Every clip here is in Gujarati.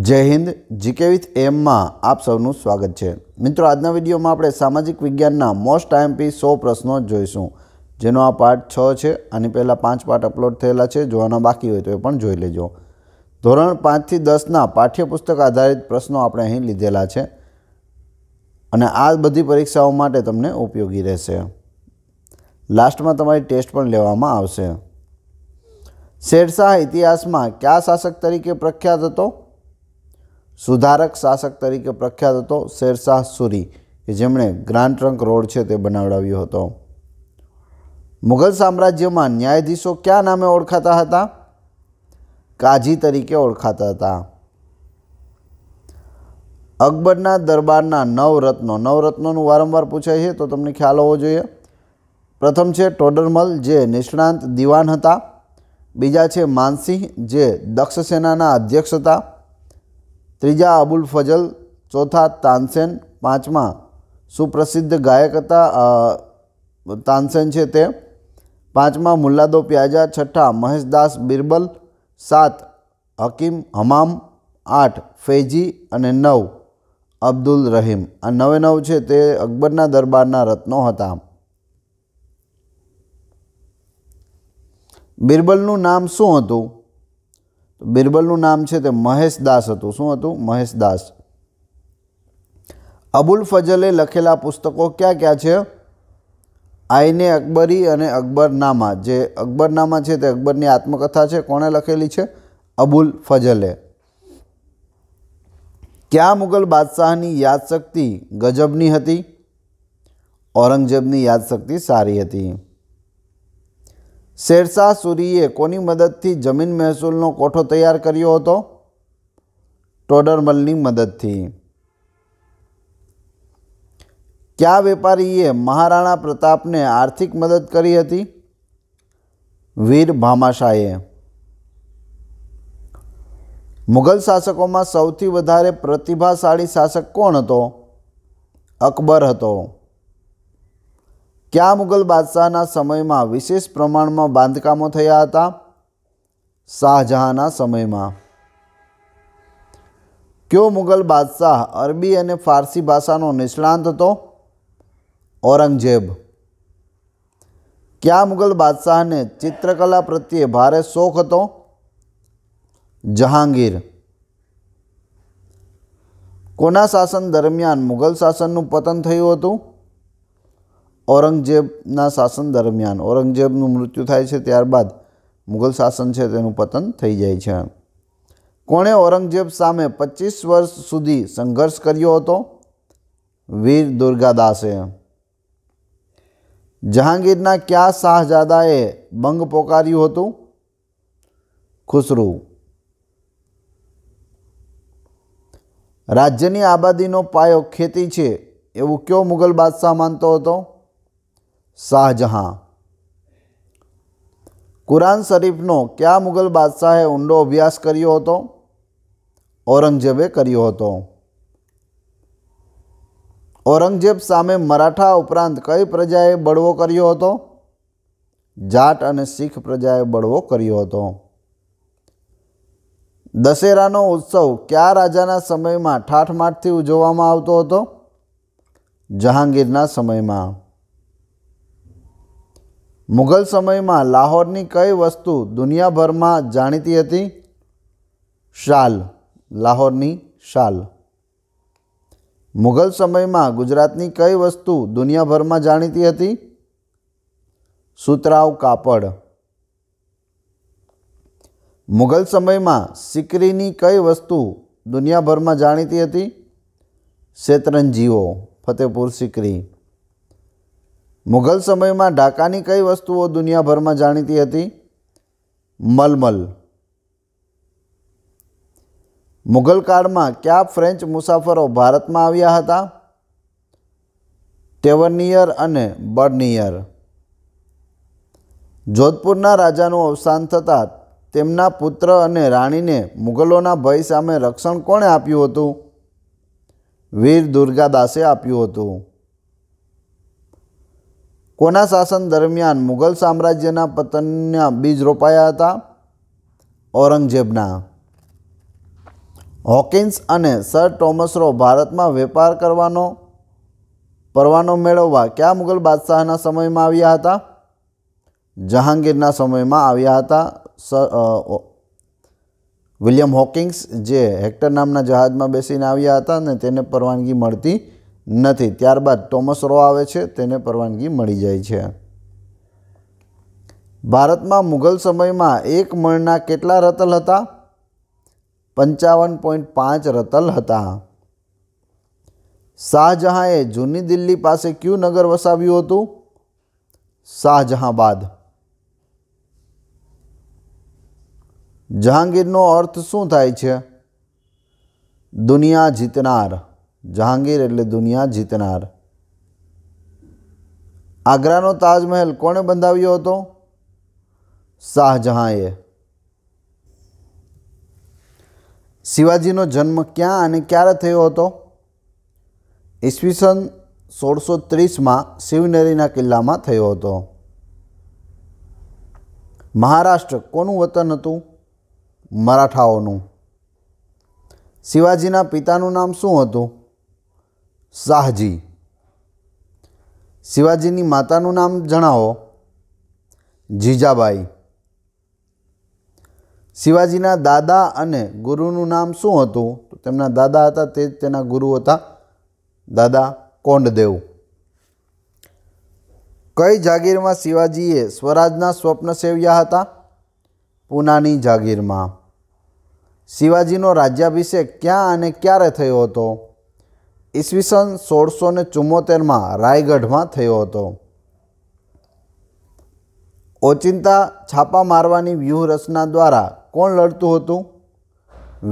જય હિન્દ જીકે વિથ એમમાં આપ સૌનું સ્વાગત છે મિત્રો આજના વિડીયોમાં આપણે સામાજિક વિજ્ઞાનના મોસ્ટ આઈએમપી સો પ્રશ્નો જોઈશું જેનો આ પાઠ છ છે આની પહેલાં પાંચ પાર્ટ અપલોડ થયેલા છે જોવાના બાકી હોય તો એ પણ જોઈ લેજો ધોરણ પાંચથી દસના પાઠ્યપુસ્તક આધારિત પ્રશ્નો આપણે અહીં લીધેલા છે અને આ બધી પરીક્ષાઓ માટે તમને ઉપયોગી રહેશે લાસ્ટમાં તમારી ટેસ્ટ પણ લેવામાં આવશે શેરશાહ ઇતિહાસમાં કયા શાસક તરીકે પ્રખ્યાત હતો સુધારક શાસક તરીકે પ્રખ્યાત હતો શેરશાહ સુરી કે જેમણે ગ્રાન્ડ ટ્રંક રોડ છે તે બનાવડાવ્યો હતો મુઘલ સામ્રાજ્યમાં ન્યાયાધીશો ક્યાં નામે ઓળખાતા હતા કાજી તરીકે ઓળખાતા હતા અકબરના દરબારના નવ નવરત્નો નવરત્નોનું વારંવાર પૂછાય છે તો તમને ખ્યાલ હોવો જોઈએ પ્રથમ છે ટોડરમલ જે નિષ્ણાંત દિવાન હતા બીજા છે માનસિંહ જે દક્ષ સેનાના અધ્યક્ષ હતા ત્રીજા અબુલ ફજલ ચોથા તાનસેન પાંચમા સુપ્રસિદ્ધ ગાયક હતા તાનસેન છે તે પાંચમા મુલ્લાદો પ્યાજા છઠ્ઠા મહેશદાસ બિરબલ સાત હકીમ હમામ આઠ ફૈજી અને નવ અબ્દુલ રહીમ આ નવે નવ છે તે અકબરના દરબારના રત્નો હતા બિરબલનું નામ શું હતું બિરબલનું નામ છે તે મહેશ દાસ હતું શું હતું મહેશ દાસ અબુલ ફજલે લખેલા પુસ્તકો ક્યાં ક્યાં છે આઈને અકબરી અને અકબરનામા જે અકબરનામા છે તે અકબરની આત્મકથા છે કોણે લખેલી છે અબુલ ફજલે ક્યાં મુગલ બાદશાહની યાદશક્તિ ગજબની હતી ઔરંગઝેબની યાદશક્તિ સારી હતી શેરશાહ સુરીએ કોની મદદથી જમીન મહેસૂલનો કોઠો તૈયાર કર્યો હતો ટોડરમલની મદદથી કયા વેપારીએ મહારાણા પ્રતાપને આર્થિક મદદ કરી હતી વીર ભામાશાએ મુગલ શાસકોમાં સૌથી વધારે પ્રતિભાશાળી શાસક કોણ હતો અકબર હતો ક્યાં મુગલ બાદશાહના સમયમાં વિશેષ પ્રમાણમાં બાંધકામો થયા હતા શાહજહાંના સમયમાં કયો મુગલ બાદશાહ અરબી અને ફારસી ભાષાનો નિષ્ણાંત હતો ઔરંગઝેબ ક્યાં મુગલ બાદશાહને ચિત્રકલા પ્રત્યે ભારે શોખ હતો જહાંગીર કોના શાસન દરમિયાન મુગલ શાસનનું પતન થયું હતું ઔરંગઝેબના શાસન દરમિયાન ઔરંગઝેબનું મૃત્યુ થાય છે ત્યારબાદ મુગલ શાસન છે તેનું પતન થઈ જાય છે કોણે ઔરંગઝેબ સામે પચીસ વર્ષ સુધી સંઘર્ષ કર્યો હતો વીર દુર્ગાદાસે જહાંગીરના કયા શાહજાદાએ બંગ પોકાર્યું હતું ખુસરુ રાજ્યની આબાદીનો પાયો ખેતી છે એવું કયો મુગલ બાદશાહ માનતો હતો શાહજહાં કુરાન શરીફનો કયા મુગલ બાદશાહે ઊંડો અભ્યાસ કર્યો હતો ઔરંગઝેબે કર્યો હતો ઔરંગઝેબ સામે મરાઠા ઉપરાંત કઈ પ્રજાએ બળવો કર્યો હતો જાટ અને શીખ પ્રજાએ બળવો કર્યો હતો દશેરાનો ઉત્સવ કયા રાજાના સમયમાં ઠાઠમાઠથી ઉજવવામાં આવતો હતો જહાંગીરના સમયમાં મુગલ સમયમાં લાહોરની કઈ વસ્તુ દુનિયાભરમાં જાણીતી હતી શાલ લાહોરની શાલ મુગલ સમયમાં ગુજરાતની કઈ વસ્તુ દુનિયાભરમાં જાણીતી હતી સુતરાવ કાપડ મુગલ સમયમાં સિકરીની કઈ વસ્તુ દુનિયાભરમાં જાણીતી હતી શેતરંજીઓ ફતેપુર સિકરી મુઘલ સમયમાં ઢાકાની કઈ વસ્તુઓ દુનિયાભરમાં જાણીતી હતી મલમલ મુઘલ કાળમાં કયા ફ્રેન્ચ મુસાફરો ભારતમાં આવ્યા હતા ટેવનિયર અને બર્નિયર જોધપુરના રાજાનું અવસાન થતાં તેમના પુત્ર અને રાણીને મુગલોના ભય સામે રક્ષણ કોણે આપ્યું હતું વીર દુર્ગાદાસે આપ્યું હતું કોના શાસન દરમિયાન મુઘલ સામ્રાજ્યના પતનના બીજ રોપાયા હતા ઔરંગઝેબના હોકિન્સ અને સર ટોમસ રો ભારતમાં વેપાર કરવાનો પરવાનો મેળવવા કયા મુઘલ બાદશાહના સમયમાં આવ્યા હતા જહાંગીરના સમયમાં આવ્યા હતા વિલિયમ હોકિંગ્સ જે હેક્ટર નામના જહાજમાં બેસીને આવ્યા હતા અને તેને પરવાનગી મળતી નથી ત્યારબાદ તોમસ રો આવે છે તેને પરવાનગી મળી જાય છે ભારતમાં મુઘલ સમયમાં એક મણના કેટલા રતલ હતા પંચાવન પોઈન્ટ પાંચ રતલ હતા શાહજહાંએ જૂની દિલ્હી પાસે કયું નગર વસાવ્યું હતું શાહજહાંબાદ જહાંગીરનો અર્થ શું થાય છે દુનિયા જીતનાર જહાંગીર એટલે દુનિયા જીતનાર આગ્રાનો તાજમહેલ કોણે બંધાવ્યો હતો શાહજહાંએ શિવાજીનો જન્મ ક્યાં અને ક્યારે થયો હતો ઈસવીસન સોળસો ત્રીસમાં શિવનેરીના કિલ્લામાં થયો હતો મહારાષ્ટ્ર કોનું વતન હતું મરાઠાઓનું શિવાજીના પિતાનું નામ શું હતું શાહજી શિવાજીની માતાનું નામ જણાવો જીજાબાઈ શિવાજીના દાદા અને ગુરુનું નામ શું હતું તો તેમના દાદા હતા તે તેના ગુરુ હતા દાદા કોંડદેવ કઈ જાગીરમાં શિવાજીએ સ્વરાજના સ્વપ્ન સેવ્યા હતા પૂનાની જાગીરમાં શિવાજીનો રાજ્યાભિષેક ક્યાં અને ક્યારે થયો હતો ઈસવીસન સોળસો ને ચુમ્મોતેરમાં રાયગઢમાં થયો હતો ઓચિંતા છાપા મારવાની વ્યૂહરચના દ્વારા કોણ લડતું હતું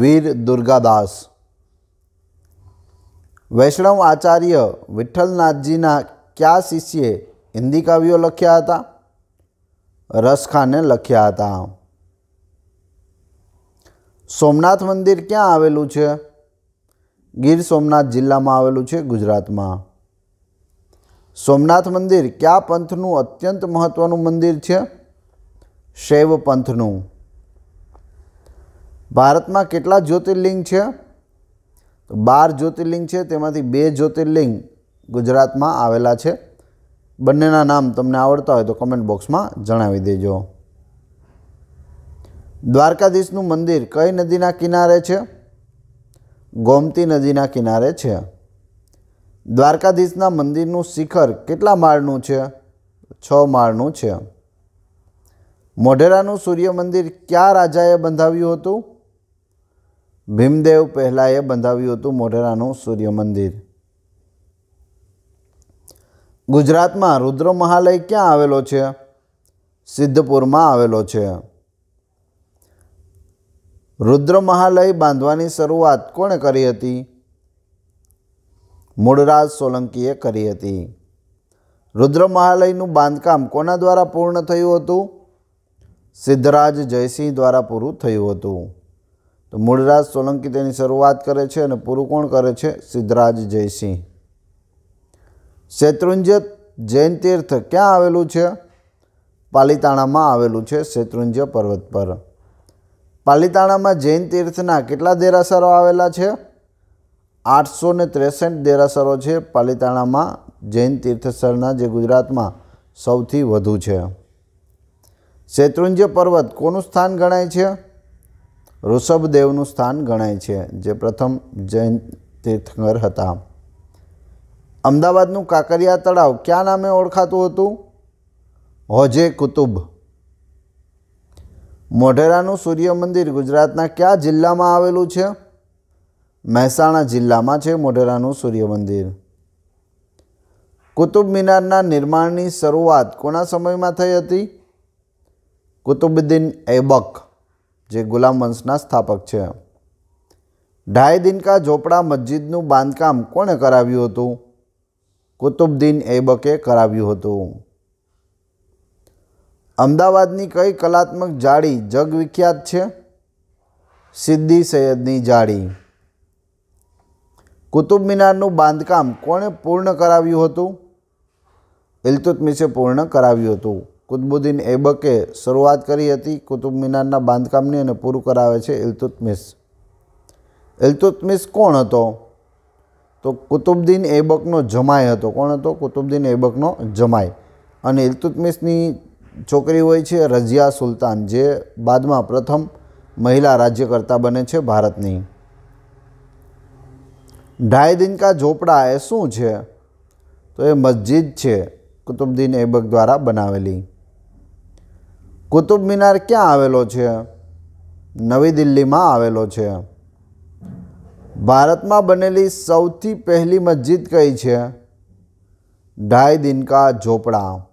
વીર દુર્ગાદાસ વૈષ્ણવ આચાર્ય વિઠ્ઠલનાથજીના કયા શિષ્યે હિન્દી કાવ્યો લખ્યા હતા રસખાને લખ્યા હતા સોમનાથ મંદિર ક્યાં આવેલું છે ગીર સોમનાથ જિલ્લામાં આવેલું છે ગુજરાતમાં સોમનાથ મંદિર કયા પંથનું અત્યંત મહત્ત્વનું મંદિર છે શૈવ પંથનું ભારતમાં કેટલા જ્યોતિર્લિંગ છે તો બાર જ્યોતિર્લિંગ છે તેમાંથી બે જ્યોતિર્લિંગ ગુજરાતમાં આવેલા છે બંનેના નામ તમને આવડતા હોય તો કમેન્ટ બોક્સમાં જણાવી દેજો દ્વારકાધીશનું મંદિર કઈ નદીના કિનારે છે ગોમતી નદીના કિનારે છે દ્વારકાધીશના મંદિરનું શિખર કેટલા માળનું છે છ માળનું છે મોઢેરાનું સૂર્ય મંદિર ક્યાં રાજાએ બંધાવ્યું હતું ભીમદેવ પહેલાંએ બંધાવ્યું હતું મોઢેરાનું સૂર્ય મંદિર ગુજરાતમાં રુદ્ર મહાલય ક્યાં આવેલો છે સિદ્ધપુરમાં આવેલો છે રુદ્રમહાલય બાંધવાની શરૂઆત કોણે કરી હતી મૂળરાજ સોલંકીએ કરી હતી રુદ્રમહાલયનું બાંધકામ કોના દ્વારા પૂર્ણ થયું હતું સિદ્ધરાજ જયસિંહ દ્વારા પૂરું થયું હતું તો મૂળરાજ સોલંકી તેની શરૂઆત કરે છે અને પૂરું કોણ કરે છે સિદ્ધરાજ જયસિંહ શેત્રુંજ્ય જૈન તીર્થ ક્યાં આવેલું છે પાલિતાણામાં આવેલું છે શેત્રુંજ્ય પર્વત પર પાલિતાણામાં જૈન તીર્થના કેટલા દેરાસરો આવેલા છે આઠસો ને ત્રેસઠ દેરાસરો છે પાલિતાણામાં જૈન તીર્થસ્થળના જે ગુજરાતમાં સૌથી વધુ છે શેત્રુંજ્ય પર્વત કોનું સ્થાન ગણાય છે ઋષભદેવનું સ્થાન ગણાય છે જે પ્રથમ જૈન તીર્થંકર હતા અમદાવાદનું કાંકરિયા તળાવ ક્યાં નામે ઓળખાતું હતું હોજે કુતુબ મોઢેરાનું સૂર્ય મંદિર ગુજરાતના કયા જિલ્લામાં આવેલું છે મહેસાણા જિલ્લામાં છે મોઢેરાનું સૂર્ય મંદિર કુતુબ મિનારના નિર્માણની શરૂઆત કોના સમયમાં થઈ હતી કુતુબુદ્દીન એબક જે ગુલામ વંશના સ્થાપક છે ઢાઈ દિનકા ઝોપડા મસ્જિદનું બાંધકામ કોણે કરાવ્યું હતું કુતુબદ્દીન એબકે કરાવ્યું હતું અમદાવાદની કઈ કલાત્મક જાળી જગવિખ્યાત છે સિદ્ધિ સૈયદની જાળી કુતુબ મિનારનું બાંધકામ કોણે પૂર્ણ કરાવ્યું હતું ઇલતુતમિશે પૂર્ણ કરાવ્યું હતું કુતબુદ્દીન એબકે શરૂઆત કરી હતી કુતુબ મિનારના બાંધકામની અને પૂરું કરાવે છે ઇલતુતમિશ ઇલતુતમિશ કોણ હતો તો કુતુબદ્દીન એબકનો જમાય હતો કોણ હતો કુતુબદ્દીન એબકનો જમાય અને ઇલતુતમિશની છોકરી હોય છે રઝિયા સુલતાન જે બાદમાં પ્રથમ મહિલા રાજ્યકર્તા બને છે ભારતની ઢાઈ દિન કા ઝોપડા એ શું છે તો એ મસ્જિદ છે કુતુબદ્દીન એબક દ્વારા બનાવેલી કુતુબ મિનાર ક્યાં આવેલો છે નવી દિલ્હીમાં આવેલો છે ભારતમાં બનેલી સૌથી પહેલી મસ્જિદ કઈ છે ઢાઈ દિન કા ઝોપડા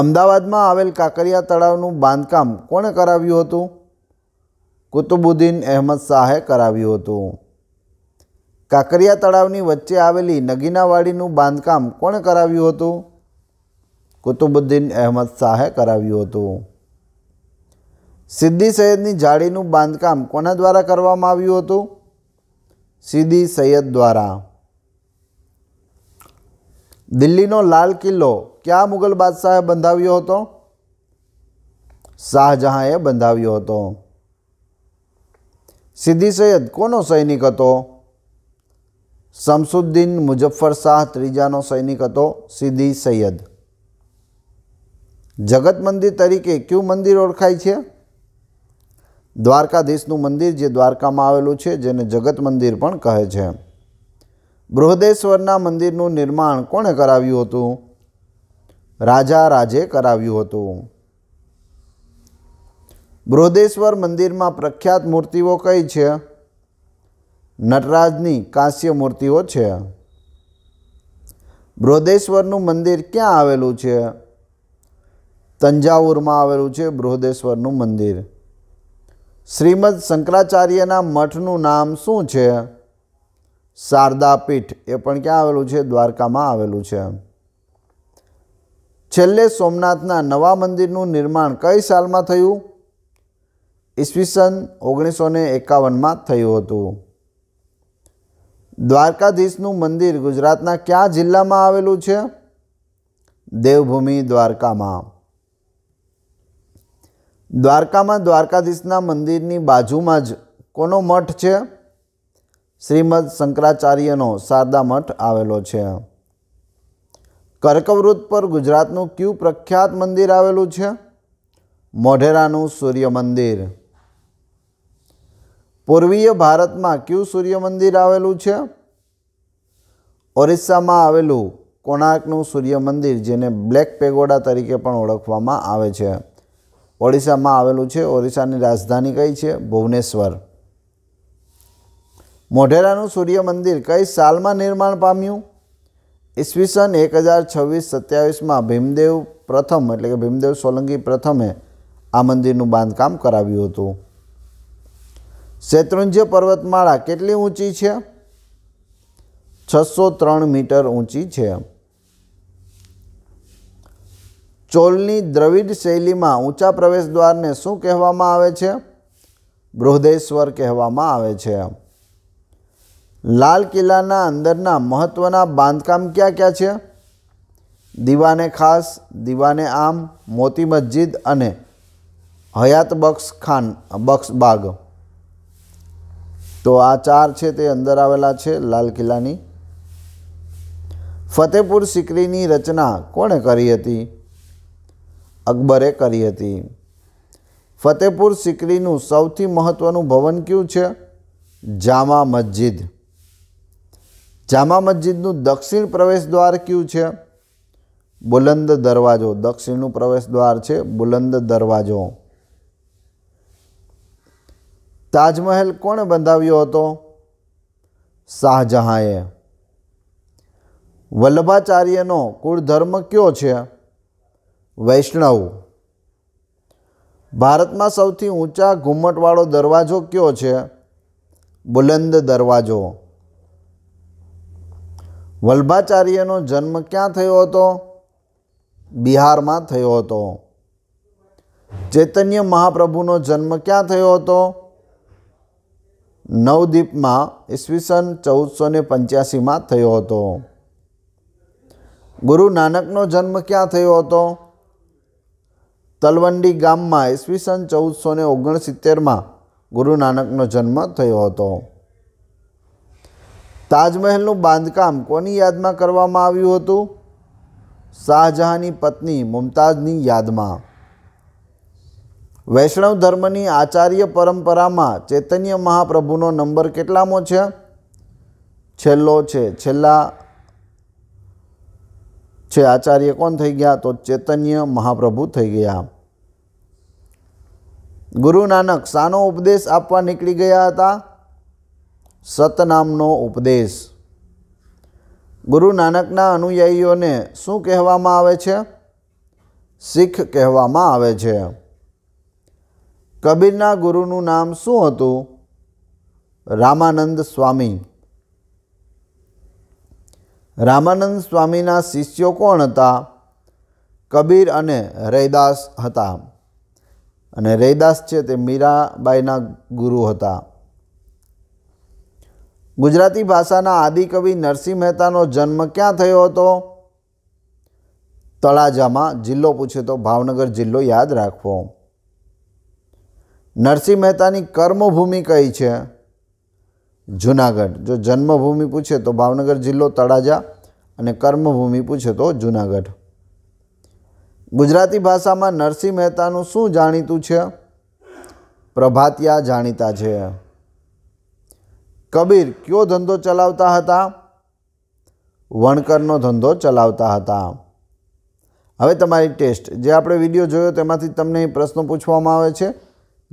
અમદાવાદમાં આવેલ કાંકરિયા તળાવનું બાંધકામ કોણે કરાવ્યું હતું કુતુબુદ્દીન અહેમદ શાહે કરાવ્યું હતું કાંકરિયા તળાવની વચ્ચે આવેલી નગીનાવાડીનું બાંધકામ કોણે કરાવ્યું હતું કુતુબુદ્દીન અહેમદ શાહે કરાવ્યું હતું સિદ્ધિ સૈયદની જાળીનું બાંધકામ કોના દ્વારા કરવામાં આવ્યું હતું સીદી સૈયદ દ્વારા દિલ્હીનો લાલ કિલ્લો ક્યાં મુગલ બાદશાહે બંધાવ્યો હતો શાહજહાંએ બંધાવ્યો હતો સિદ્ધિ સૈયદ કોનો સૈનિક હતો શમસુદ્દીન મુજફ્ફર શાહ ત્રીજાનો સૈનિક હતો સિદ્ધિ સૈયદ જગત મંદિર તરીકે કયું મંદિર ઓળખાય છે દ્વારકાધીશનું મંદિર જે દ્વારકામાં આવેલું છે જેને જગત મંદિર પણ કહે છે બૃહદેશ્વરના મંદિરનું નિર્માણ કોણે કરાવ્યું હતું રાજા રાજે કરાવ્યું હતું બૃહદેશ્વર મંદિરમાં પ્રખ્યાત મૂર્તિઓ કઈ છે નટરાજની કાંસ્ય મૂર્તિઓ છે બૃહદેશ્વરનું મંદિર ક્યાં આવેલું છે તંજાવુરમાં આવેલું છે બૃહદેશ્વરનું મંદિર શ્રીમદ શંકરાચાર્યના મઠનું નામ શું છે શારદાપીઠ એ પણ ક્યાં આવેલું છે દ્વારકામાં આવેલું છે છેલ્લે સોમનાથના નવા મંદિરનું નિર્માણ કઈ સાલમાં થયું ઈસવીસન ઓગણીસો ને એકાવનમાં થયું હતું દ્વારકાધીશનું મંદિર ગુજરાતના ક્યાં જિલ્લામાં આવેલું છે દેવભૂમિ દ્વારકામાં દ્વારકામાં દ્વારકાધીશના મંદિરની બાજુમાં જ કોનો મઠ છે શ્રીમદ શંકરાચાર્યનો શારદા મઠ આવેલો છે કર્કવૃત પર ગુજરાતનું ક્યુ પ્રખ્યાત મંદિર આવેલું છે મોઢેરાનું સૂર્ય મંદિર પૂર્વીય ભારતમાં ક્યુ સૂર્ય મંદિર આવેલું છે ઓરિસ્સામાં આવેલું કોણાર્કનું સૂર્ય મંદિર જેને બ્લેક પેગોડા તરીકે પણ ઓળખવામાં આવે છે ઓડિશામાં આવેલું છે ઓરિસ્સાની રાજધાની કઈ છે ભુવનેશ્વર મોઢેરાનું સૂર્ય મંદિર કઈ સાલમાં નિર્માણ પામ્યું ઈસવીસન એક હજાર છવ્વીસ સત્યાવીસમાં ભીમદેવ પ્રથમ એટલે કે ભીમદેવ સોલંકી પ્રથમે આ મંદિરનું બાંધકામ કરાવ્યું હતું શેત્રુંજ્ય પર્વતમાળા કેટલી ઊંચી છે છસો ત્રણ મીટર ઊંચી છે ચોલની દ્રવિડ શૈલીમાં ઊંચા પ્રવેશદ્વારને શું કહેવામાં આવે છે બૃહદેશ્વર કહેવામાં આવે છે લાલ કિલ્લાના અંદરના મહત્ત્વના બાંધકામ ક્યાં ક્યાં છે દીવાને ખાસ દીવાને આમ મોતી મસ્જિદ અને હયાત બક્ષ ખાન બક્ષ બાગ તો આ ચાર છે તે અંદર આવેલા છે લાલ કિલ્લાની ફતેહપુર સિકરીની રચના કોણે કરી હતી અકબરે કરી હતી ફતેહપુર સિકરીનું સૌથી મહત્ત્વનું ભવન કયું છે જામા મસ્જિદ જામા મસ્જિદનું દક્ષિણ પ્રવેશ દ્વાર કયું છે બુલંદ દરવાજો દક્ષિણનું પ્રવેશ દ્વાર છે બુલંદ દરવાજો તાજમહેલ કોણે બંધાવ્યો હતો શાહજહાંએ વલ્લભાચાર્યનો કુળધર્મ કયો છે વૈષ્ણવ ભારતમાં સૌથી ઊંચા ઘુમ્મટવાળો દરવાજો કયો છે બુલંદ દરવાજો વલ્ભાચાર્યનો જન્મ ક્યાં થયો હતો બિહારમાં થયો હતો ચૈતન્ય મહાપ્રભુનો જન્મ ક્યાં થયો હતો નવદીપમાં ઈસવીસન ચૌદસો ને પંચ્યાસીમાં થયો હતો ગુરુ નાનકનો જન્મ ક્યાં થયો હતો તલવંડી ગામમાં ઈસવીસન ચૌદસો ને ઓગણસિત્તેરમાં ગુરુ નાનકનો જન્મ થયો હતો તાજમહેલનું બાંધકામ કોની યાદમાં કરવામાં આવ્યું હતું શાહજહાંની પત્ની મુમતાજની યાદમાં વૈષ્ણવ ધર્મની આચાર્ય પરંપરામાં ચૈતન્ય મહાપ્રભુનો નંબર કેટલામો છે છેલ્લો છે છેલ્લા છે આચાર્ય કોણ થઈ ગયા તો ચૈતન્ય મહાપ્રભુ થઈ ગયા ગુરુ નાનક શાનો ઉપદેશ આપવા નીકળી ગયા હતા સતનામનો ઉપદેશ ગુરુ નાનકના અનુયાયીઓને શું કહેવામાં આવે છે શીખ કહેવામાં આવે છે કબીરના ગુરુનું નામ શું હતું રામાનંદ સ્વામી રામાનંદ સ્વામીના શિષ્યો કોણ હતા કબીર અને રૈદાસ હતા અને રૈદાસ છે તે મીરાબાઈના ગુરુ હતા ગુજરાતી ભાષાના આદિકવિ નરસિંહ મહેતાનો જન્મ ક્યાં થયો હતો તળાજામાં જિલ્લો પૂછ્યો તો ભાવનગર જિલ્લો યાદ રાખવો નરસિંહ મહેતાની કર્મભૂમિ કઈ છે જૂનાગઢ જો જન્મભૂમિ પૂછે તો ભાવનગર જિલ્લો તળાજા અને કર્મભૂમિ પૂછે તો જૂનાગઢ ગુજરાતી ભાષામાં નરસિંહ મહેતાનું શું જાણીતું છે પ્રભાતિયા જાણીતા છે કબીર કયો ધંધો ચલાવતા હતા વણકરનો ધંધો ચલાવતા હતા હવે તમારી ટેસ્ટ જે આપણે વિડીયો જોયો તેમાંથી તમને પ્રશ્નો પૂછવામાં આવે છે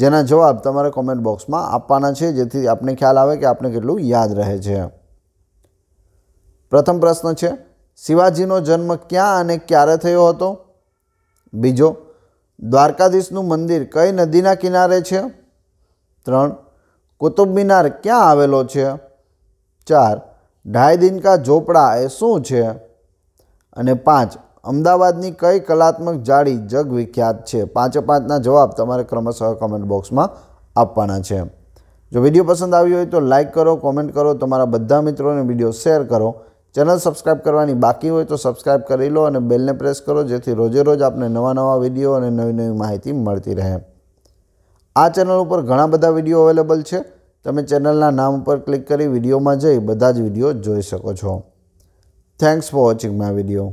જેના જવાબ તમારે કોમેન્ટ બોક્સમાં આપવાના છે જેથી આપણે ખ્યાલ આવે કે આપણે કેટલું યાદ રહે છે પ્રથમ પ્રશ્ન છે શિવાજીનો જન્મ ક્યાં અને ક્યારે થયો હતો બીજો દ્વારકાધીશનું મંદિર કઈ નદીના કિનારે છે ત્રણ કુતુબ મિનાર ક્યાં આવેલો છે ચાર ઢાઈ દિન કા ઝોપડા એ શું છે અને પાંચ અમદાવાદની કઈ કલાત્મક જાળી જગવિખ્યાત છે પાંચે પાંચના જવાબ તમારે ક્રમશઃ કમેન્ટ બોક્સમાં આપવાના છે જો વિડીયો પસંદ આવ્યો હોય તો લાઇક કરો કોમેન્ટ કરો તમારા બધા મિત્રોને વિડીયો શેર કરો ચેનલ સબસ્ક્રાઇબ કરવાની બાકી હોય તો સબસ્ક્રાઇબ કરી લો અને બેલને પ્રેસ કરો જેથી રોજે રોજ આપને નવા નવા વિડીયો અને નવી નવી માહિતી મળતી રહે આ ચેનલ ઉપર ઘણા બધા વિડીયો અવેલેબલ છે તમે ચેનલના નામ ઉપર ક્લિક કરી વિડીયોમાં જઈ બધા જ વિડીયો જોઈ શકો છો thanks for watching my video